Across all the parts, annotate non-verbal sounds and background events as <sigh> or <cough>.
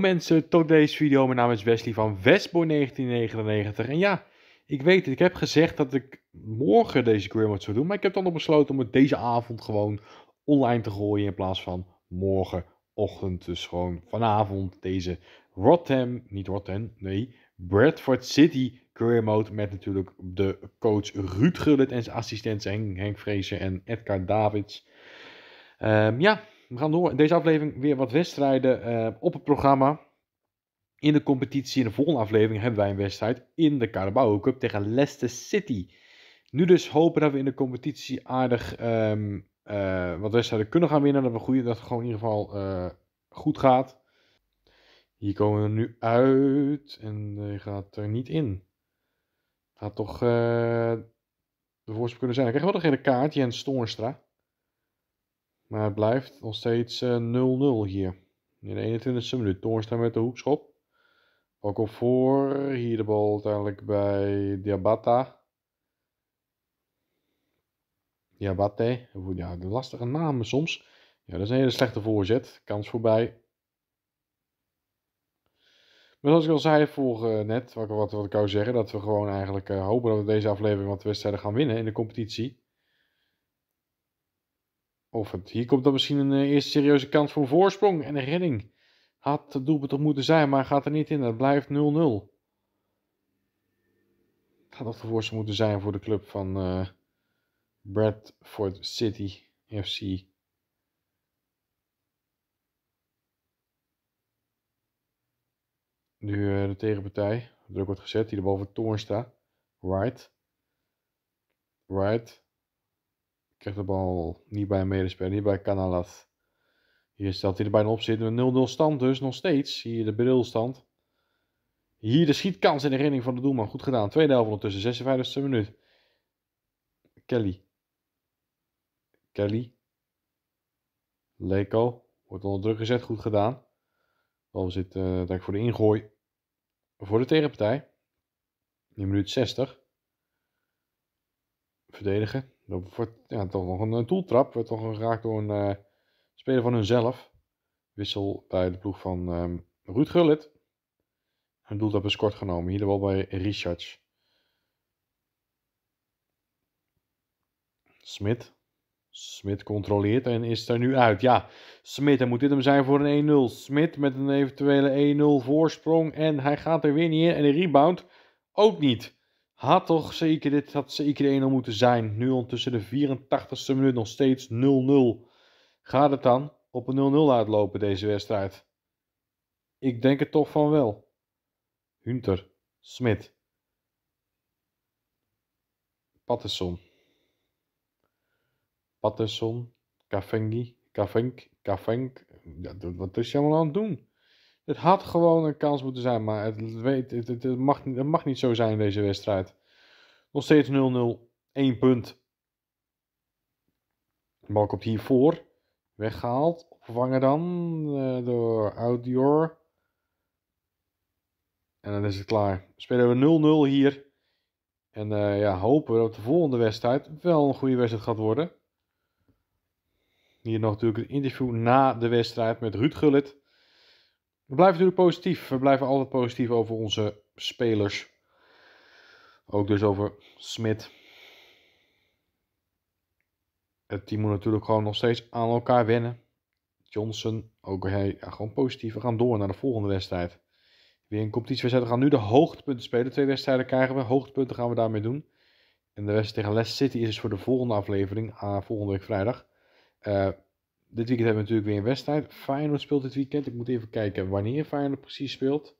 mensen, tot deze video. Mijn naam is Wesley van Westbo 1999 En ja, ik weet het, ik heb gezegd dat ik morgen deze Grimmot zou doen. Maar ik heb dan nog besloten om het deze avond gewoon online te gooien. In plaats van morgenochtend. Dus gewoon vanavond deze Rotterdam, niet Rotterdam, nee. Bradford City Career Mode met natuurlijk de coach Ruud Gullit en zijn assistenten Henk, Henk en Edgar Davids. Ehm, ja, we gaan door. In deze aflevering weer wat wedstrijden eh, op het programma. In de competitie, in de volgende aflevering, hebben wij een wedstrijd in de Carabao Cup tegen Leicester City. Nu dus hopen dat we in de competitie aardig um, wat wedstrijden kunnen gaan winnen. Dat, we goeie, dat het gewoon in ieder geval eh, goed gaat. Hier komen we nu uit en hij gaat er niet in. Gaat toch de voorsprong kunnen zijn. Dan krijgen we nog een kaart, Jens Stormstra. Maar het blijft nog steeds 0-0 eh, hier. In de 21ste minuut Toornstra met de hoekschop. Ook op voor. Hier de bal uiteindelijk bij Diabata. Diabate. Ja, lastige namen soms. Ja, dat is een hele slechte voorzet. Kans voorbij. Maar zoals ik al zei voor eh, net, wat, wat, wat ik zou zeggen, dat we gewoon eigenlijk eh, hopen dat we deze aflevering wat wedstrijden gaan winnen in de competitie. Of het, hier komt dan misschien een eh, eerste serieuze kans voor voorsprong en een redding. Had het doelpunt toch moeten zijn, maar gaat er niet in. Het blijft 0-0. Had dat de voorsprong moeten zijn voor de club van eh, Bradford City FC. Nu eh, de tegenpartij. Druk wordt gezet. Die er boven voor Right. Right. Krijgt de bal niet bij een medespeler, niet bij Canalas. Hier stelt hij er bijna op zitten. 0-0 stand dus, nog steeds. Hier de brilstand. Hier de schietkans in de redding van de doelman. Goed gedaan. Tweede helft ondertussen, 56e minuut. Kelly. Kelly. Leko. Wordt onder druk gezet. Goed gedaan. Wel zit uh, eh, ik voor de ingooi. Voor de tegenpartij. In minuut 60. Verdedigen. Dat wordt ja, toch nog een doeltrap. Wordt toch geraakt door een eh, speler van hunzelf. Wissel bij de ploeg van um, Ruud Gullit. Een doeltrap is kort genomen. Hier wel bij Richards. Smit. Smit controleert en is er nu uit. Ja, Smit, dan moet dit hem zijn voor een 1-0. Smit met een eventuele 1-0 voorsprong. En hij gaat er weer niet in. En de rebound ook niet. Had toch zeker, dit had zeker de 1-0 moeten zijn. Nu ondertussen de 84ste minuut nog steeds 0-0. Gaat het dan op een 0-0 uitlopen deze wedstrijd? Ik denk het toch van wel. Hunter, Smit, Patterson, Patterson, Kafengi, Kavenk, Kavenk. Ja, wat is je allemaal aan het doen? Het had gewoon een kans moeten zijn, maar het, weet, het, het, mag, het mag niet zo zijn in deze wedstrijd. Nog steeds 0-0, 1 punt. Bal komt hiervoor, weggehaald, vervangen dan eh, door Outdoor. En dan is het klaar. Spelen we 0-0 hier. En eh, ja, hopen we dat de volgende wedstrijd wel een goede wedstrijd gaat worden. Hier nog natuurlijk een interview na de wedstrijd met Ruud Gullit. We blijven natuurlijk positief. We blijven altijd positief over onze spelers. Ook dus over Smit. Het team moet natuurlijk gewoon nog steeds aan elkaar wennen. Johnson, ook hij, gewoon positief. We gaan door naar de volgende wedstrijd. Weer een competitiewedstrijd. We gaan nu de hoogtepunten spelen. Twee wedstrijden krijgen we. Hoogtepunten gaan we daarmee doen. En de wedstrijd tegen Leicester City is dus voor de volgende aflevering, aan ah, volgende week vrijdag. Uh, dit weekend hebben we natuurlijk weer een wedstrijd. Feyenoord speelt dit weekend. Ik moet even kijken wanneer Feyenoord precies speelt.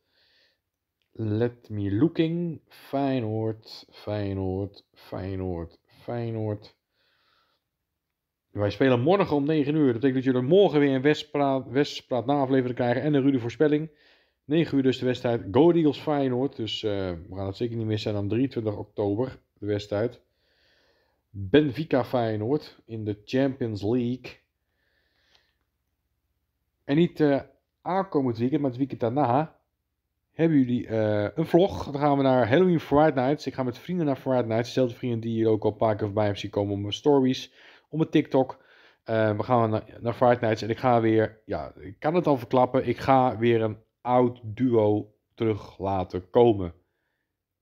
Let me looking. Feyenoord, Feyenoord, Feyenoord, Feyenoord. Wij spelen morgen om 9 uur. Dat betekent dat jullie morgen weer een Westpraat, Westpraat krijgen en een rude voorspelling. 9 uur dus de wedstrijd Go Eagles Feyenoord. Dus eh, we gaan het zeker niet missen aan 23 oktober de wedstrijd. Benfica Feyenoord in de Champions League. En niet eh, aankomend weekend, maar het weekend daarna hebben jullie eh, een vlog. Dan gaan we naar Halloween Friday Nights. Ik ga met vrienden naar Friday Nights. Dezelfde vrienden die hier ook al een paar keer voorbij hebben zien komen om mijn stories, om mijn TikTok. Uh, we gaan naar, naar Friday Nights en ik ga weer, ja, ik kan het al verklappen, ik ga weer een oud duo terug laten komen.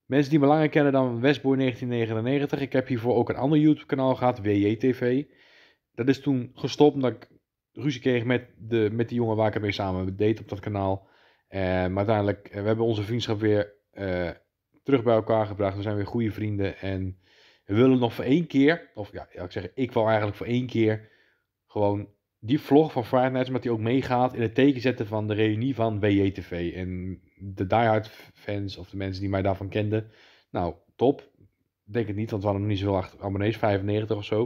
Mensen die me langer kennen dan Westboy 1999, ik heb hiervoor ook een ander YouTube kanaal gehad, WJTV. Dat is toen gestopt omdat ik ruzie kreeg met, de, met die jongen waar ik het mee samen deed op dat kanaal. Eh, maar uiteindelijk, eh, we hebben onze vriendschap weer eh, terug bij elkaar gebracht. We zijn weer goede vrienden. En we willen nog voor één keer, of ja, ik zeg, ik wil eigenlijk voor één keer gewoon die vlog van Friday Nights, maar die ook meegaat in het teken zetten van de reunie van WJTV. En de diehard fans of de mensen die mij daarvan kenden. Nou, top. Denk het niet, want we hadden nog niet zoveel achter abonnees, 95 of zo.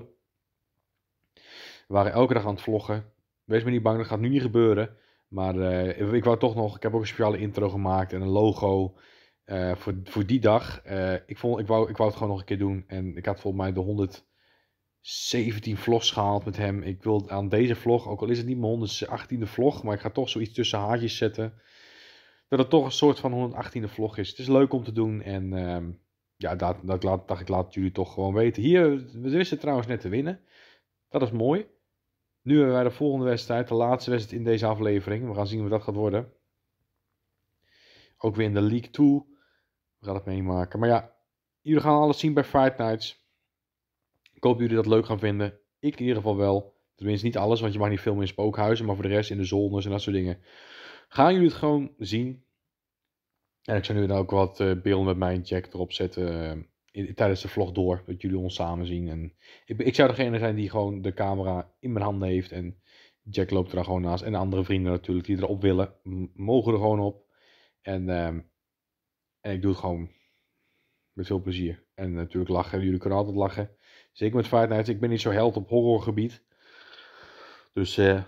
We waren elke dag aan het vloggen. Wees me niet bang, dat gaat nu niet gebeuren. Maar eh, ik wou toch nog, ik heb ook een speciale intro gemaakt en een logo eh, voor, voor die dag. Eh, ik, vond, ik, wou, ik wou het gewoon nog een keer doen. En ik had volgens mij de 117 vlogs gehaald met hem. Ik wil aan deze vlog, ook al is het niet mijn 118e vlog, maar ik ga toch zoiets tussen haartjes zetten. Dat het toch een soort van 118e vlog is. Het is leuk om te doen en ehm, ja, dat, dat laat, dacht ik laat jullie toch gewoon weten. Hier, we wisten trouwens net te winnen. Dat is mooi. Nu hebben wij de volgende wedstrijd, de laatste wedstrijd in deze aflevering. We gaan zien hoe dat gaat worden. Ook weer in de League 2. We gaan het meemaken. Maar ja, jullie gaan alles zien bij Fight Nights. Ik hoop dat jullie dat leuk gaan vinden. Ik in ieder geval wel. Tenminste niet alles, want je mag niet filmen in spookhuizen. Maar voor de rest in de zones en dat soort dingen. Gaan jullie het gewoon zien. En ik zou nu dan ook wat eh, beelden met mijn check erop zetten tijdens de vlog door, dat jullie ons samen zien. En ik, ik zou degene zijn die gewoon de camera in mijn handen heeft en Jack loopt er gewoon naast. En andere vrienden natuurlijk die erop willen, mogen er gewoon op. En, ehm en ik doe het gewoon met veel plezier. En natuurlijk lachen, jullie kunnen altijd lachen. Zeker met Fight Nights, ik ben niet zo held op horrorgebied. Dus eh,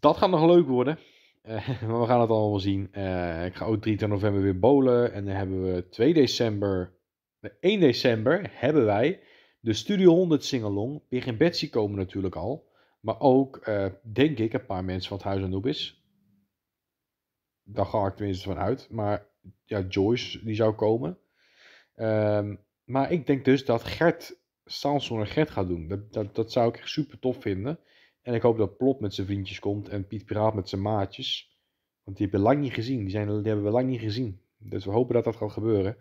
dat gaat nog leuk worden. <laughs> maar we gaan het allemaal zien. Eh, ik ga ook 3 november weer bowlen. En dan hebben we 2 december 1 december hebben wij de Studio 100 Singalong. Big en Betsy komen natuurlijk al. Maar ook, eh, denk ik, een paar mensen van het Huis en Noep is. Daar ga ik tenminste van uit. Maar ja, Joyce, die zou komen. Ehm, maar ik denk dus dat Gert Sanson en Gert gaat doen. Dat, dat, dat zou ik echt super tof vinden. En ik hoop dat Plop met zijn vriendjes komt en Piet Piraat met zijn maatjes. Want die hebben we lang niet gezien. Die, zijn, die hebben we lang niet gezien. Dus we hopen dat dat gaat gebeuren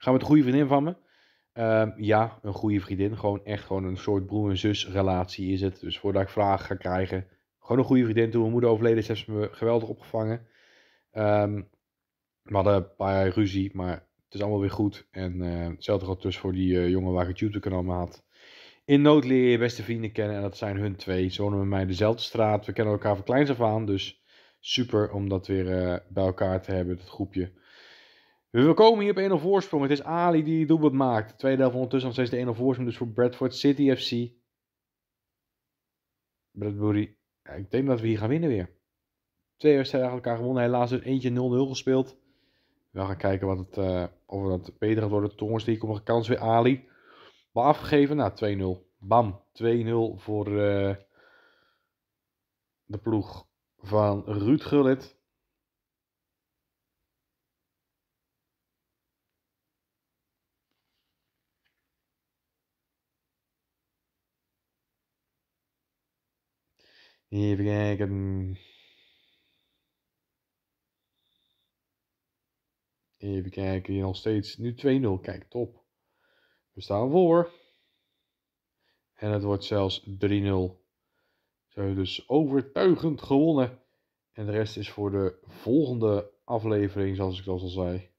gaan met een goede vriendin van me. Ehm, ja, een goede vriendin. Gewoon echt gewoon een soort broer- en zus relatie is het. Dus voordat ik vragen ga krijgen. Gewoon een goede vriendin. Toen mijn moeder overleden is, heeft ze me geweldig opgevangen. Um, we hadden een paar jaar ruzie, maar het is allemaal weer goed. En uh, hetzelfde geldt dus voor die uh, jongen waar ik het YouTube-kanaal had. In nood leer je beste vrienden kennen en dat zijn hun twee. Ze wonen met mij dezelfde straat. We kennen elkaar van kleins af aan, dus super om dat weer eh, bij elkaar te hebben, dat groepje. We komen hier op 1-0 voorsprong. Het is Ali die het doelpunt maakt. De tweede helft ondertussen nog steeds de 1-0 voorsprong. Dus voor Bradford City FC. Bradbury. ik denk dat we hier gaan winnen weer. Twee wedstrijden elkaar gewonnen. Helaas dus eentje 0-0 gespeeld. We gaan kijken wat het, uh, of dat beter gaat worden. Tongers die komt een kans weer Ali. Maar afgegeven. Nou, 2-0. Bam. 2-0 voor uh, de ploeg van Ruud Gullit. Even kijken. Even kijken, hier nog steeds. Nu 2-0, kijk, top. We staan voor. En het wordt zelfs 3-0. Zo dus overtuigend gewonnen. En de rest is voor de volgende aflevering, zoals ik al zei.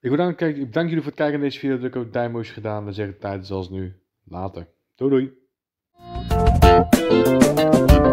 Ik bedank kijk, ik jullie voor het kijken naar deze video. Dat ik ook duim gedaan. Dan zeg ik tijdens als nu. Later. Doei doei. Música